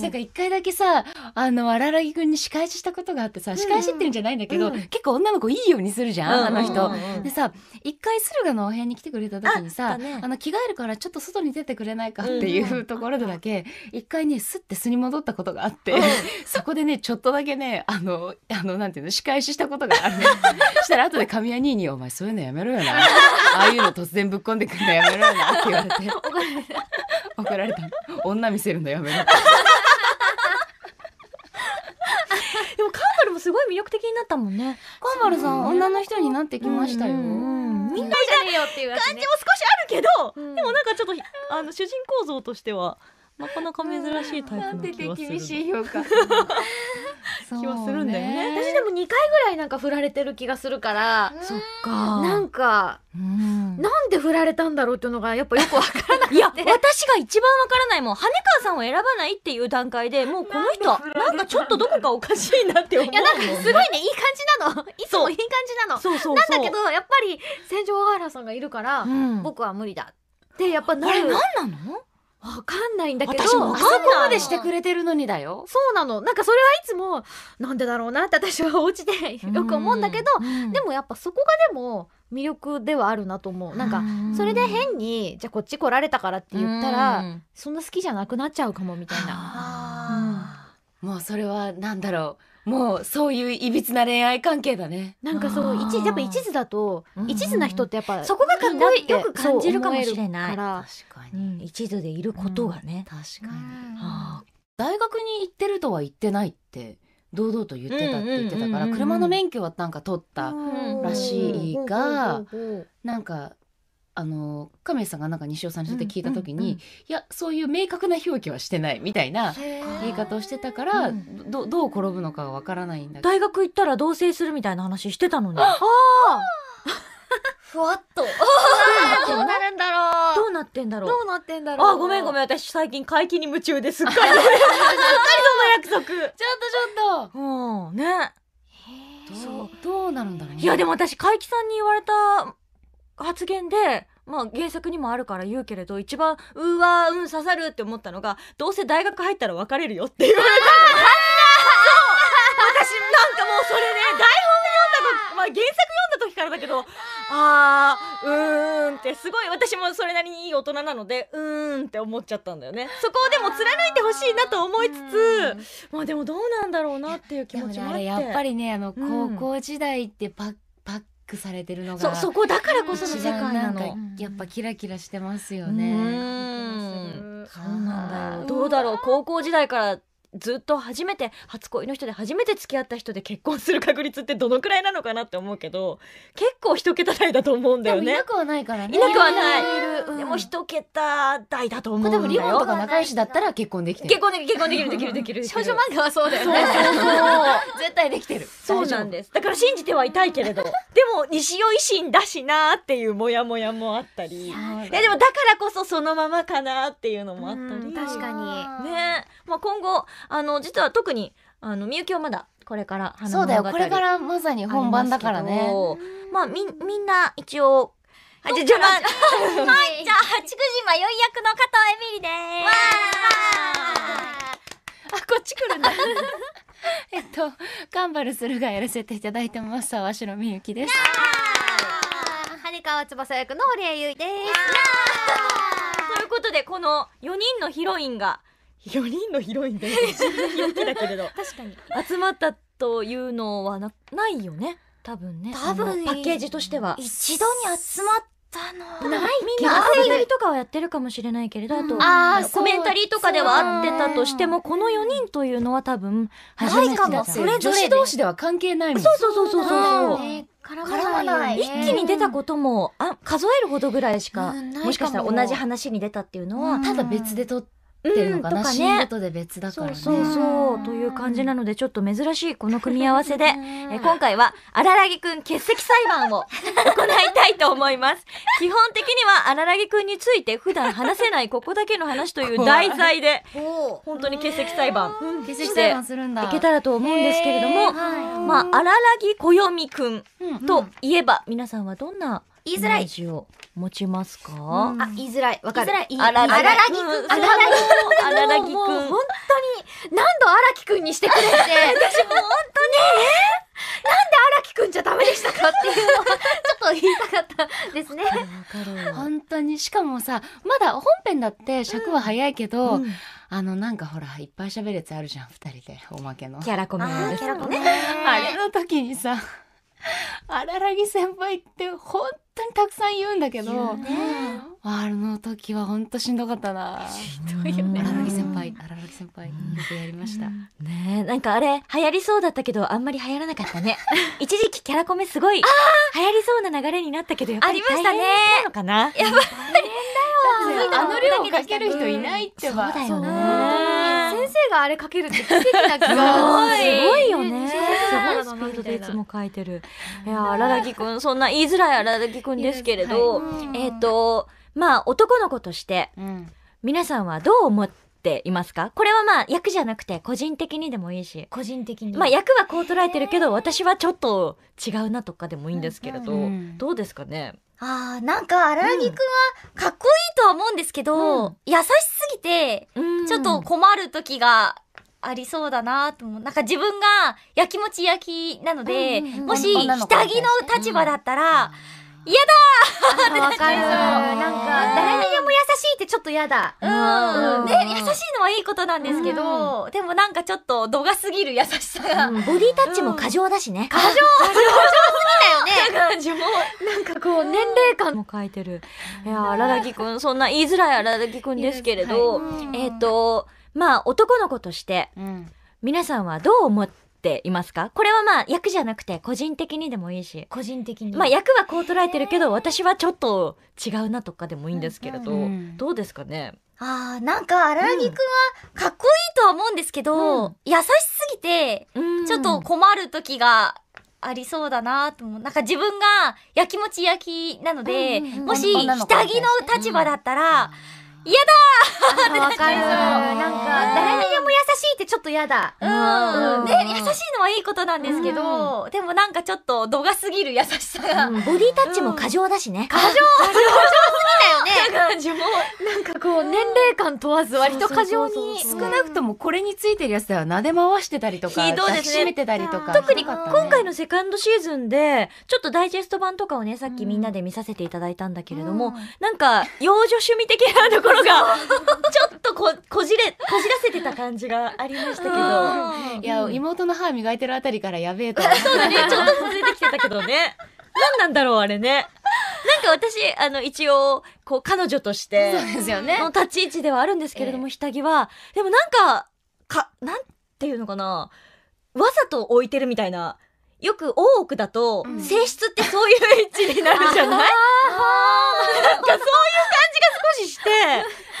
私んか一回だけさあの荒木君に仕返ししたことがあってさ仕返しっていうんじゃないんだけど、うん結構女の子いいようにするじゃん、うん、あの人、うんうんうん、でさ一回駿河のお部屋に来てくれた時にさあ、ね、あの着替えるからちょっと外に出てくれないかっていうところでだけ、ううん、一回ねすって巣に戻ったことがあって、うん、そこでねちょっとだけねあのあのなんていうの仕返ししたことがある したら後で神谷兄に「お前そういうのやめろよな ああいうの突然ぶっ込んでくるのやめろよな」って言われて怒られた怒られた女見せるのやめろって。でもカンバルもすごい魅力的になったもんねカンバルさん、女の人になってきましたよ、みんなじゃねえよっていう感じも少しあるけど、でもなんかちょっとあの主人公像としてはなかなか珍しいタイプの気する。厳しい評価。気はするんだよね、私でも2回ぐらいなんか振られてる気がするからそっかなんか、うん、なんで振られたんだろうっていうのがやっぱよくわからなくていや私が一番わからないもん羽川さんを選ばないっていう段階でもうこの人なんかちょっとどこかおかしいなって思ういやなんかすごいねいい感じなのいつもいい感じなのそうそうなんだけどやっぱり戦場小原さんがいるから、うん、僕は無理だってやっぱなるあれ何なのわかんないんだけど、私もあそこまでしてくれてるのにだよ。そうなの。なんかそれはいつも、なんでだろうなって私はお家でよく思うんだけど、うんでもやっぱそこがでも魅力ではあるなと思う。なんか、それで変に、じゃあこっち来られたからって言ったら、うんそんな好きじゃなくなっちゃうかもみたいな。もうそれはなんだろうもうそういういびつな恋愛関係だねなんかそう一やっぱ一途だと、うん、一途な人ってやっぱそこがかっこいいよく感じるかもしれない確かに、一途でいることがね、確かに、はあ、大学に行ってるとは言ってないって堂々と言ってたって言ってたから車の免許はなんか取ったらしいがなんかあの亀さんがなんか西尾さんにそって聞いた時に、うんうんうん、いやそういう明確な表記はしてないみたいな言い方をしてたから、うどどう転ぶのかがわからないんだ大学行ったら同棲するみたいな話してたのに。ああふわっと。どうなるんだろう。どうなってんだろう。どうなってんだろう。あ、ごめんごめん。私最近会期に夢中ですっかり。すっかりその約束。ちょっとちょっと。うん。ね。そう。どうなるんだろう、ね、いや、でも私、会期さんに言われた発言で、まあ原作にもあるから言うけれど一番うわうん刺さるって思ったのがどうせ大学入ったら別れるよって言われた私なんかもうそれね台本読んだ時、まあ、原作読んだ時からだけどあーうーんってすごい私もそれなりにいい大人なのでうーんって思っちゃったんだよねそこをでも貫いてほしいなと思いつつまあでもどうなんだろうなっていう気持ちもあってやっぱりねあの高校時代ってばクされてるのがそこだからこその世界なのやっぱキラキラしてますよね。そうなんだよどうだろう高校時代からずっと初めて初恋の人で初めて付き合った人で結婚する確率ってどのくらいなのかなって思うけど結構一桁台だと思うんだよね。いなくはないからね。いなくはない。うん、でも一桁台だと思うんだよ。でもリボンとか仲良しだったら結婚できて結婚できる結婚できる できるできる。少女漫画はそうだよね。絶対できてる。そうなんです。だから信じてはいたいけれど でも西尾維新だしなっていうモヤモヤもあったり。いやでもだからこそそのままかなっていうのもあったり。確かに。ね。まあ今後あの実は特にあのみゆきはまだこれから花そうだよこれからまさに本番だからね。まあみみんな一応はい、じゃあ、はい、じゃあ、八九島い役の加藤エミリです。あ、こっち来るんだ。えっと、頑張るするがやらせていただいてます。沢城みゆきです。は羽川翼役の堀江ゆいです。ということで、この四人のヒロインが。4人のヒロインで だけれど確かに集まったというのはなないよね多分ね多分パッケージとしては一度に集まったのないみんなアイドルとかはやってるかもしれないけれど、あとコメンタリーとかでは合ってたとしてもこの4人というのは多分初めてだったそれ女子同士では関係ないもんそうそうそうそうそう、絡まない、一気に出たことも数えるほどぐらいしか、もしかしたら同じ話に出たっていうのは、ただ別で撮ってってるのかな、うんかね、シールで別だからね。そうそうそうという感じなのでちょっと珍しいこの組み合わせで、え今回は荒ぎくん欠席裁判を行いたいと思います。基本的には荒木くんについて普段話せないここだけの話という題材で本当に欠席裁判していけたらと思うんですけれども、まあ荒木暦くんといえば皆さんはどんな言いづらい。ジを持ちますか、あ、言いづらい。わかる。言いづらい。あららぎあららぎあららぎくん。本当に、何度あらきくんにしてくれて、私も本当に、なんで荒木くんじゃダメでしたかっていうのは、ちょっと言いたかったですね。本当に。しかもさ、まだ本編だって尺は早いけど、うんうんあの、なんかほら、いっぱい喋るやつあるじゃん、二人で、おまけの。キャラコメキャラコメ。あれの時にさ、荒らぎ先輩って本当にたくさん言うんだけど、ね、あの時は本当しんどかったなしんどいよね荒木先輩荒木先輩よくやりましたねなんかあれ流行りそうだったけどあんまり流行らなかったね 一時期キャラコメすごい流行りそうな流れになったけどやっぱり大変なのかな、ね、やっぱり大変だよあの量かける人いないってば、そうだよね先生があれかけるって奇跡な気がすごいよねすごいスピードでいつも書いてるいや荒木くんそんな言いづらい荒木木くんですけれど、はい、えっ、ー、と、まあ、男の子として、皆さんはどう思っていますかこれはまあ、役じゃなくて、個人的にでもいいし。個人的に。まあ、役はこう捉えてるけど、私はちょっと違うなとかでもいいんですけれど、うんうん、どうですかねああ、なんか、荒木くんはかっこいいとは思うんですけど、うん、優しすぎて、ちょっと困る時がありそうだなと思う。なんか自分がやきもち焼きなので、うんうんうん、もし下着の立場だったら、うんうん嫌だわかる。なんか、誰にでも優しいってちょっと嫌だ。うん。ね、優しいのはいいことなんですけど、でもなんかちょっと度が過ぎる優しさが。ボディタッチも過剰だしね。過剰過剰すぎだよね。感じも。なんかこう、年齢感も書いてる。いや、荒垣くん、そんな言いづらい荒垣くんですけれど、えっ、と、まあ、男の子として、皆さんはどう思ってっていますかこれはまあ役じゃなくて個人的にでもいいし個人的にまあ役はこう捉えてるけど私はちょっと違うなとかでもいいんですけれど、うんうん、どうですかねああ、なんか、荒木くんは、かっこいいとは思うんですけど、うん、優しすぎて、ちょっと困る時がありそうだなと思う。なんか自分が、やきもち焼きなので、うんうんうん、もし、下着の立場だったら、うんうん嫌だわかる。なんか、誰にでも優しいってちょっと嫌だ。うん。ね、優しいのはいいことなんですけど、でもなんかちょっと度が過ぎる優しさが。うん、ボディタッチも過剰だしね。過剰過剰すぎだよね。なんかこう、年齢感問わず割と過剰に。少なくともこれについてるやつでは撫で回してたりとか、ひどいね。締めてたりとか。特に今回のセカンドシーズンで、ちょっとダイジェスト版とかをね、さっきみんなで見させていただいたんだけれども、なんか、幼女趣味的なところころが ちょっとここじれこじらせてた感じがありましたけどいや、うん、妹の歯磨いてるあたりからやべえとそうだねちょっと続いてきてたけどね何なんだろうあれねなんか私、あの、一応、こう、彼女として、そうですよね。の立ち位置ではあるんですけれども、下着は。でもなんか、か、なんていうのかな。わざと置いてるみたいなよく大奥だと、性質ってそういう位置になるじゃない、なんかそういう感じが少しして、とりあえずそうと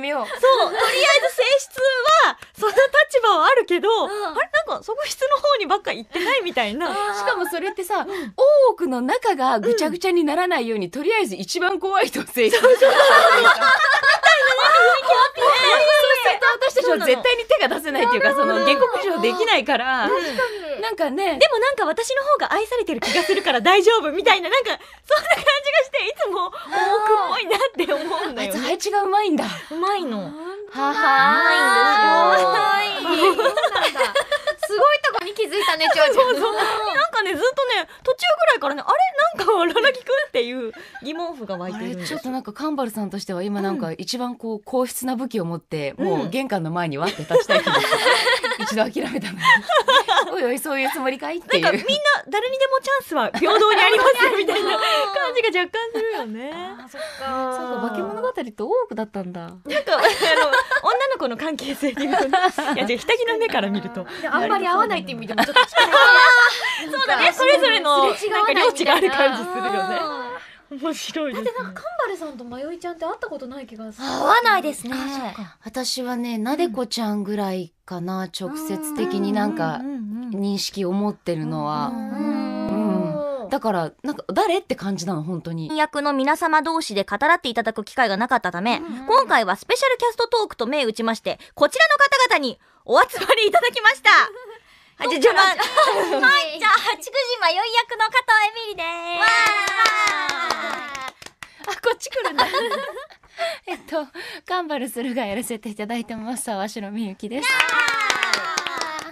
りあえず性質はそんな立場はあるけど、うん、あれなんかその質の方にばっか行ってないみたいなしかもそれってさ大奥の中がぐちゃぐちゃにならないように、うん、とりあえず一番怖いと性質た私たちは絶対に手が出せないっていうかその下克上できないから、うん、なんかねでもなんか私の方が愛されてる気がするから大丈夫みたいななんかそんな感じがしていつも多くぽいなって思うんだよ、ね、あいつちがうまいんだ。うまいの。ははうまいんですよ。すごいとこに気づいたね、ち ょうちょなんかね、ずっとね、途中ぐらいからね、あれなんか、ララギくんっていう疑問符が湧いてる。ちょっとなんか、カンバルさんとしては、今なんか、一番こう、硬質な武器を持って、もう玄関の前にわって立ちたいけど、一度諦めたの。おいおいそういうつもりかいっていうなんかみんな誰にでもチャンスは平等にありますよみたいな 感じが若干するよねあそっかそうか化け物語って多くだったんだなんかあの女の子の関係性に いやじゃひたぎの目から見るとあんまり合わないって意味でもちょっと そうだねそれぞれのなんか領地がある感じするよね面白いです、ね、だってなんかカンバレさんと迷いちゃんって会ったことない気がする会わないですね私はねなでこちゃんぐらいかな、うん、直接的になんか認識を持ってるのはうんだからなんか誰って感じなの本当に役の皆様同士で語らっていただく機会がなかったため、うん、今回はスペシャルキャストトークと銘打ちましてこちらの方々にお集まりいただきましたはい、じゃあ序盤。はい、じゃ八九時迷い役の加藤エミリです。わあ、こっち来るんだ。えっと、頑張るするがやらせていただいてます。沢城みゆきです。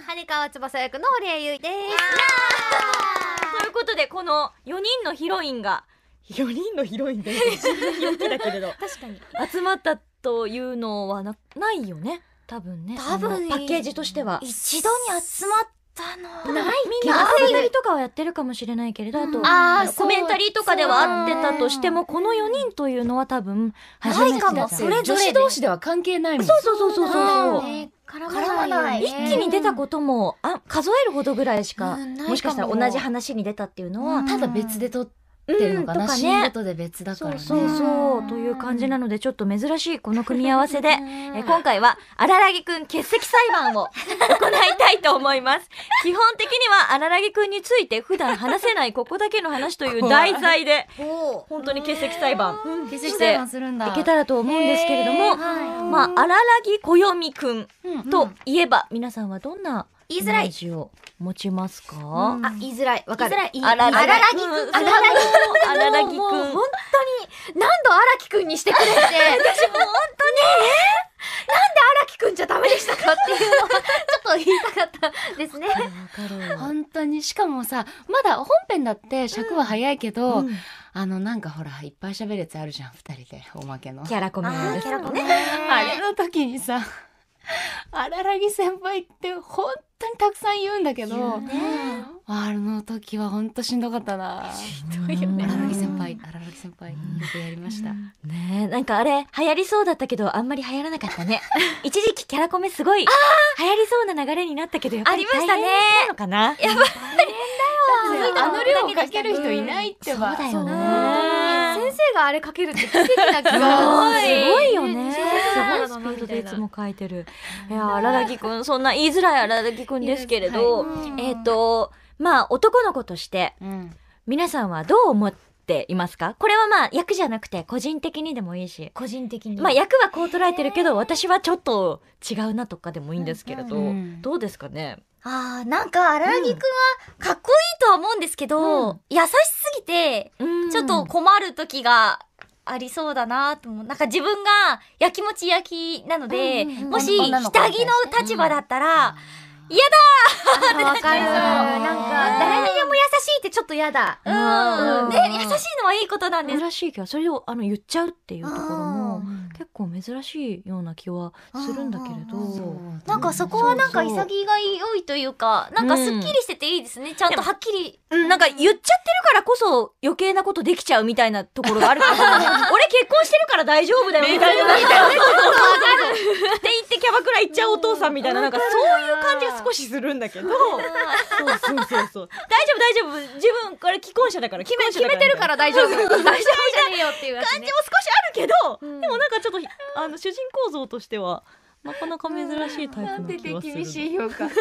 羽川翼役の堀江いです。ということで、この四人のヒロインが。四人のヒロインで4人だ けれど確かに集まったというのはなないよね多分ね多分パッケージとしては一度に集まったのないみんなアイドルとかはやってるかもしれないけれど、うん、あとあコメンタリーとかでは合ってたとしてもこの4人というのは多分初めてだったそれ女子同士では関係ないもんそうそうそうそうそう、絡まない、ね、一気に出たこともあ数えるほどぐらいしか、うん、ももしかしたら同じ話に出たっていうのは、うん、ただ別で撮ってってるのかな、うん、かね、とで別だからね。そうそうそうという感じなのでちょっと珍しいこの組み合わせで、え今回は荒らぎくん欠席裁判を行いたいと思います。基本的には荒らぎくんについて普段話せないここだけの話という題材で本当に欠席裁判していけたらと思うんですけれども、はい、まあ荒らぎこよみくんといえば皆さんはどんな言いづらい。持ちますか、あ、言いづらい。わかる。言いらぎ。あららぎあららぎあららぎくん。本当に、何度荒木くんにしてくれて、私も本当に、なんで荒木くんじゃダメでしたかっていうのちょっと言いたかったですね。本当に。しかもさ、まだ本編だって尺は早いけど、うんうんあのなんかほらいっぱい喋るやつあるじゃん二人でおまけのキャラコメキャラコメあれの時にさ 荒木先輩って本当にたくさん言うんだけど、ね、あの時は本当しんどかったなしんどいよね荒木先輩荒木先輩よくやりましたねなんかあれ流行りそうだったけどあんまり流行らなかったね 一時期キャラコメすごい流行りそうな流れになったけどやっぱり大変なのかなやばいあの量かける人いないってば、うん、そうだよね先生があれかけるって奇跡な気がす ごいよねすごいスピードでいつも書いてるいや荒木くんそんな言いづらい荒木くんですけれど、はい、えっ、ー、とまあ男の子として、うん、皆さんはどう思っていますかこれはまあ役じゃなくて個人的にでもいいし。個人的に。まあ役はこう捉えてるけど、私はちょっと違うなとかでもいいんですけれど、うんうん、どうですかねああ、なんか、荒木くんはかっことは思うんですけど、うん、優しすぎて、ちょっと困る時がありそうだなと思う。なんか自分がやきもち焼きなので、うんうんうん、もし下着の立場だったら、嫌、うん、だわかる。なんか、誰にでも優しいってちょっと嫌だ。うん。ね、優しいのはいいことなんです。優しいけど、それをあの言っちゃうっていうところも、結構珍しいような気はするんだけれどなんかそこはなんか潔がいというかなんかすっきりしてていいですね、うん、ちゃんとはっきり、うん、なんか言っちゃってるからこそ余計なことできちゃうみたいなところがあるから 俺結婚してるから大丈夫だよみたいなって言ってキャバクラ行っちゃうお父さんみたいな、なんかそういう感じが少しするんだけどそうそうそうそう大丈夫大丈夫自分これ既婚者だから決めてるから大丈夫大丈夫じゃねえよっていう感じも少しあるけど、でもなんかちょっとあの主人公像としてはなかなか珍しいタイプの気がする。厳しい評価。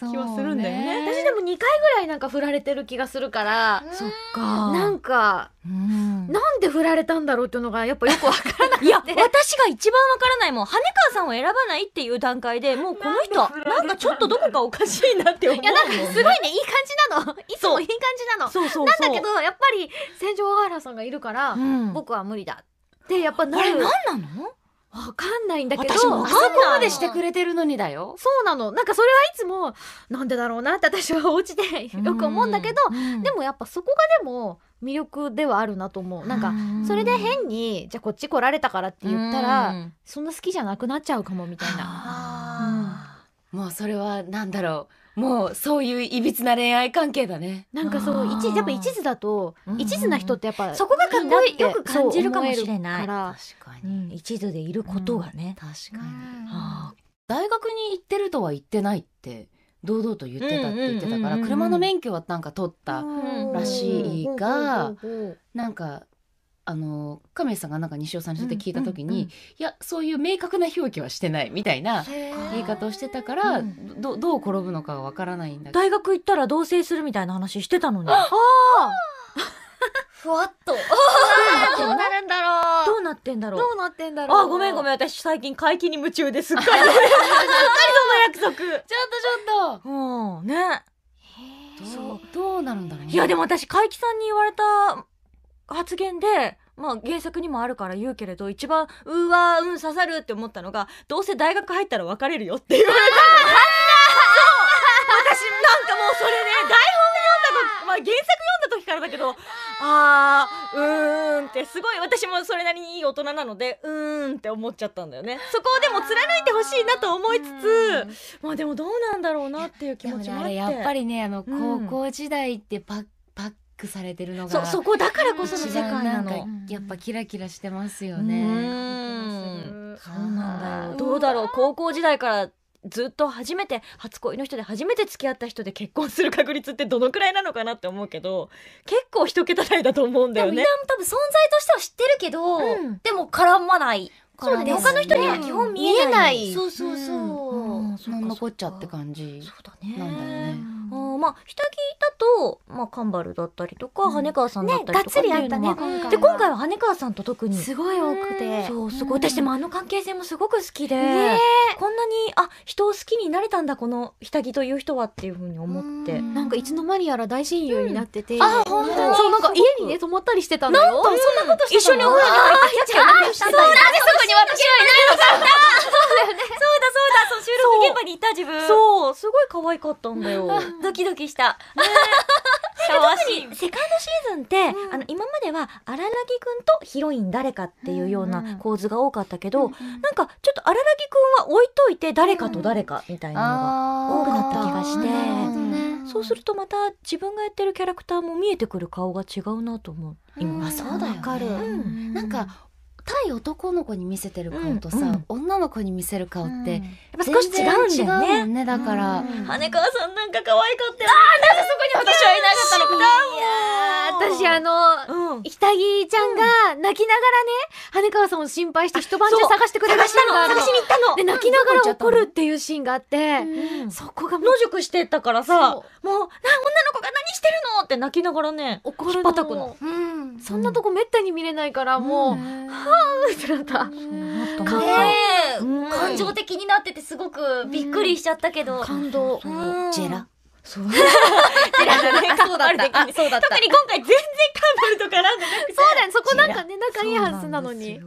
気はするんだよね。私でも二回ぐらいなんか振られてる気がするから。そっか。なんか、なんで振られたんだろうっていうのがやっぱよくわからない。いや、私が一番わからないもん。羽川さんを選ばないっていう段階でもうこの人、なんかちょっとどこかおかしいなって思う。いや、なんかすごいね、いい感じなの。いつもいい感じなの。そうそうなんだけど、やっぱり、戦場小原さんがいるから、僕は無理だでやっぱなる。あれ何なのわかんないんだけど、私もかんないまでしてくれてるのにだよ。そうなの。なんかそれはいつも、なんでだろうなって私はお家でよく思うんだけど、でもやっぱそこがでも魅力ではあるなと思う。なんか、それで変に、じゃあこっち来られたからって言ったら、そんな好きじゃなくなっちゃうかもみたいな。もうそれは何だろう。もうそういういびつな恋愛関係だねなんかそう一やっぱ一途だと、うんうん、一途な人ってやっぱそこがかっこいいよく感じるかもしれない確かに、うん、一途でいることがね、確かに、はあ、大学に行ってるとは言ってないって堂々と言ってたって言ってたから、車の免許はなんか取ったらしいが、うなんかあの亀さんがなんか西尾さんにちょって聞いた時に、うんうんうん、いやそういう明確な表記はしてないみたいな言い方をしてたから、うどどう転ぶのかわからないんだ大学行ったら同棲するみたいな話してたのに。ああ ふわっと。どうなるんだろう。どうなってんだろう。どうなってんだろう。あ、ごめんごめん。私最近会期に夢中ですっかり。すっかりその約束。ちょっとちょっと。うん。ね。そうどうなるんだろうねいやでも私会期さんに言われた発言で、まあ原作にもあるから言うけれど、一番、うわー、うん、刺さるって思ったのが、どうせ大学入ったら別れるよってい言あれた。私なんかもうそれね、台本読んだ時、まあ原作読んだ時からだけど、あー、うーんってすごい、私もそれなりにいい大人なので、うーんって思っちゃったんだよね。そこをでも貫いてほしいなと思いつつ、まあでもどうなんだろうなっていう気持ちもあって。やっぱりね、あの、高校時代ってばっ、うんばクされてるのがそこだからこその世界なのやっぱキラキラしてますよねそうなんだよどうだろう高校時代からずっと初めて初恋の人で初めて付き合った人で結婚する確率ってどのくらいなのかなって思うけど結構一桁台だと思うんだよね。でも多分存在としては知ってるけど、うん、でも絡まないから、ね、他の人には基本見えない。そうそうそう。うんの残っちゃって感じなんだよね。あまあ下着だと、まあ、カンバルだったりとか、うん、羽川さんだったりとか、ね、がっつりあったねで今回は羽川さんと特にすごい多くてそうすごい、私でもあの関係性もすごく好きで、ね、こんなにあ人を好きになれたんだこの下着という人はっていうふうに思ってなんかいつの間にやら大親友になってて、うん、あ本当そうなんか家にね泊まったりしてたのよなんとそんなことしてたの一緒にお風呂に入ってキャッキャ泣なんでそこに私はいないのかそうだそうだそうだそう収録現場にいた自分そうすごい可愛かったんだよ ドキドキした、ね、シャワーシーンセカンドシーズンって、うん、あの今までは荒木くんとヒロイン誰かっていうような構図が多かったけど、うんうん、なんかちょっと荒木くんは置いといて誰かと誰かみたいなのが多くなった気がして、うん、そうするとまた自分がやってるキャラクターも見えてくる顔が違うなと思う今、うん、そうだよ、ね、かる、うん、なんかい男の子に見せてる顔とさ、うんうん、女の子に見せる顔って、やっぱ少し違うんだよね。違うねだから、羽川さんなんか可愛かったよ、ね。ああ、なんでそこに私はいなかったのか。いや私あの、うん、ひたぎちゃんが泣きながらね、羽川さんを心配して一晩中探してくれましたの。探しに行ったの。で、泣きながら怒るっていうシーンがあって、そこが野宿してたからさ、もう、な、女の子がなしてるのって泣きながらね怒るの引っ叩くの、うん、そんなとこめったに見れないからもう、うん、はーってなったかわいい、感情的になっててすごくびっくりしちゃったけど、感動、ジェラそう そうだった特に今回全然カンブルと絡んでなくてそうだねそこなんかね仲いいはずなのにう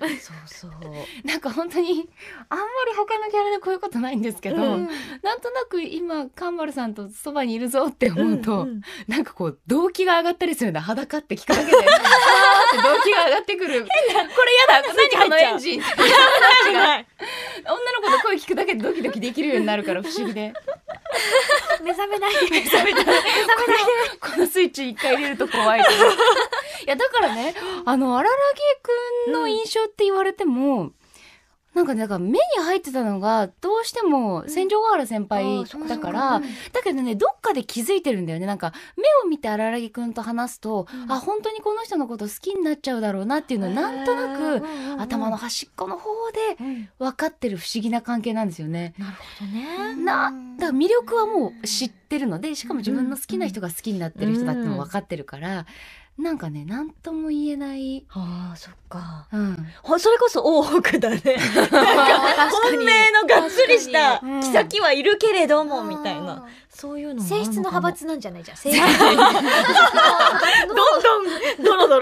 そうそう なんか本当にあんまり他のキャラでこういうことないんですけど、なんとなく今カンバルさんとそばにいるぞって思うと、なんかこう動機が上がったりするんだ裸って聞くだけで って動機が上がってくるこれやだ何このエンジン女の子の声聞くだけでドキドキできるようになるから不思議で目覚めない目覚めないこのスイッチ一回入れると怖いいやだからねあの荒木く君の印象って言われても、うんなんか、なんか目に入ってたのが、どうしても、千条ヶ原先輩だから、だけどね、どっかで気づいてるんだよね。なんか、目を見て荒木くんと話すと、あ、本当にこの人のこと好きになっちゃうだろうなっていうのは、なんとなく、頭の端っこの方で、分かってる不思議な関係なんですよね。なるほどね。な、だから魅力はもう知ってるので、しかも自分の好きな人が好きになってる人だっても分かってるから、うんなんかね何とも言えないああ、そっか、うん、それこそ大奥だね 本命のがっつりした妃はいるけれども、みたいなそういうの性質の派閥なんじゃないじゃん性質 どんどんドロドロ